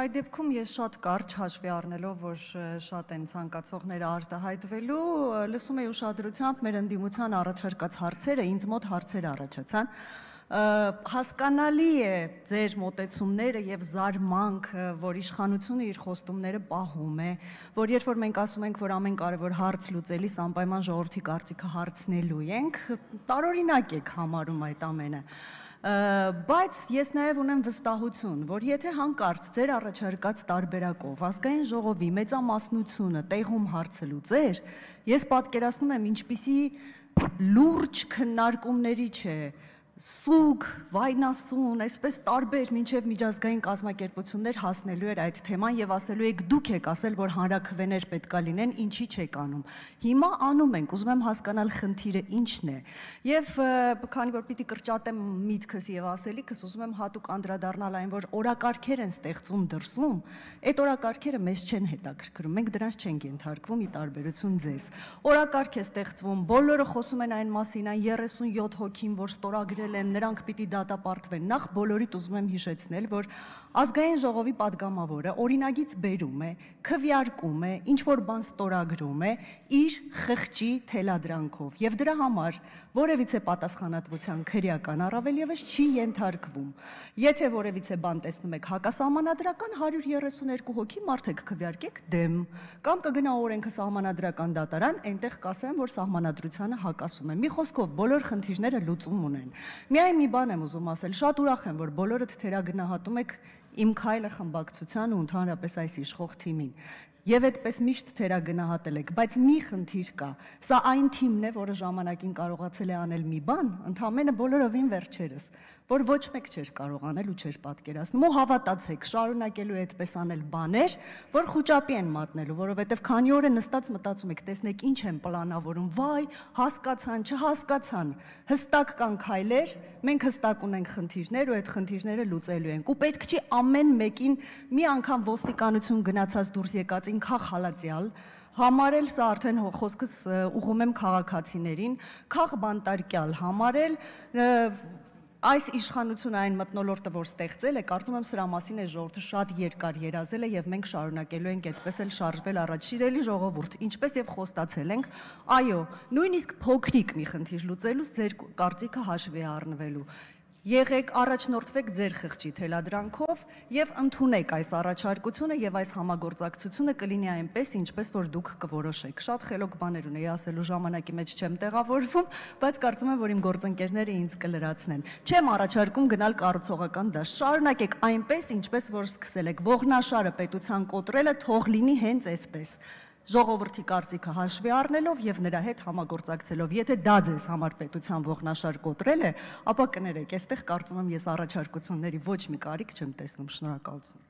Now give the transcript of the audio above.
Այդ դեպքում ես շատ կարճ հաշվի առնելով, որ շատ են ցանկացողները արտահայտվելու, լսում եի ուշադրությամբ մեր ընդդիմության առաջարկած հարցերը, ինձ մոտ հարցեր առաջացան։ Հասկանալի է ձեր մտեցումները եւ զարմանքը, որ իշխանությունը իր խոստումները պահում է, որ երբ որ մենք ասում ենք, որ ամեն կարևոր հարց լուծելիս անպայման ժողովրդի կարծիքը հարցնելու ենք, տարօրինակ եք համարում այդ ամենը բայց ես նաև ունեմ վստահություն, որ եթե հանկարծ ձեր առաջարկած տարբերակով ազգային ժողովի մեծամասնությունը տեղում հարցելուծեր, ես պատկերացնում եմ ինչպիսի լուրջ քննարկումների չէ սուգ, վայնասուն, այսպես տարբեր մինչև միջազգային կազմակերպություններ հասնելու էր այդ թեման եւ ասելու եք դուք եք ասել, որ հանրակրվեներ պետքա լինեն, ինչի չեք անում։ Հիմա անում ենք, ուզում եմ հասկանալ խնդիրը ինչն է։ Եվ քանի որ պիտի կրճատեմ միտքս եւ ասելիքս, ուզում եմ հատուկ անդրադառնալ այն, որ օրակարգեր են ստեղծում դրսում, այդ օրակարգերը մեզ չեն հետաքրքրում։ Մենք դրանց չենք ենթարկվում՝ ի տարբերություն ձեզ։ Օրակարգ է ստեղծվում, բոլորը խոսում են այն մասին, այն 37 հոգին, որ ստորագրել արգելել են, նրանք պիտի դատապարտվեն։ Նախ բոլորիդ ուզում եմ հիշեցնել, որ ազգային ժողովի падգամավորը օրինագից բերում է, քվյարկում է, ինչ որ բան ստորագրում է իր խղճի թելադրանքով եւ դրա համար որևիցե պատասխանատվության քրեական առավել եւս չի ենթարկվում։ Եթե որևիցե բան տեսնում եք հակասահմանադրական 132 հոգի մարդ եք քվյարկեք դեմ կամ կգնա օրենքը սահմանադրական դատարան, այնտեղ կասեմ, որ սահմանադրությանը հակասում է։ Մի խոսքով բոլոր խնդիրները լուծում ունեն։ Միայն մի բան եմ ուզում ասել, շատ ուրախ եմ, որ բոլորդ թերագնահատում եք իմ քայլը խմբակցության ու ընդհանրապես այս իշխող թիմին։ Եվ այդպես միշտ թերագնահատել եք, բայց մի խնդիր կա։ Սա այն թիմն է, որը ժամանակին կարողացել է անել մի բան, ընդհանրապես բոլորովին վերջերս, որ ոչ մեկ չէր կարող անել ու չէր պատկերացնում։ Ու հավատացեք, շարունակելու է այդպես անել բաներ, որ խոճապի են մատնելու, որովհետև քանի օր է նստած մտածում եք, տեսնեք ինչ են պլանավորում, վայ, հասկացան, չհասկացան։ Հստակ կան քայլեր, մենք հստակ ունենք խնդիրներ ու այդ խնդիրները լուծելու ենք։ Ու պետք չի ամեն մեկին մի անգամ ոստիկանություն գնացած դուրս եկածին քա խալացյալ, համարել սա արդեն խոսքս ուղում եմ քաղաքացիներին, քաղ բանտարկյալ համարել այս իշխանությունը այն մտնոլորտը, որ ստեղծել է, կարծում եմ սրա մասին է ժողովուրդը շատ երկար երազել է եւ մենք շարունակելու ենք այդպես էլ շարժվել առաջ։ Շիրելի ժողովուրդ, ինչպես եւ խոստացել ենք, այո, նույնիսկ փոքրիկ մի խնդիր լուծելուց ձեր կարծիքը հաշվի առնվելու։ Եղեք առաջնորդվեք ձեր խղճի թելադրանքով եւ ընդունեք այս առաջարկությունը եւ այս համագործակցությունը կլինի այնպես ինչպես որ դուք կորոշեք։ Շատ խելոք բաներ ունեի ասելու ժամանակի մեջ չեմ տեղավորվում, բայց կարծում եմ որ իմ գործընկերները ինձ կլրացնեն։ Չեմ առաջարկում գնալ կառուցողական դաշտ։ Շարունակեք այնպես ինչպես որ սկսել եք։ Ողնաշարը պետության կոտրելը թող լինի հենց այսպես ժողովրդի կարծիքը հաշվի առնելով եւ նրա հետ համագործակցելով։ Եթե դա ձեզ համար պետության ողնաշար կոտրել է, ապա կներեք, այստեղ կարծում եմ ես առաջարկությունների ոչ մի կարիք չեմ տեսնում։ Շնորհակալություն։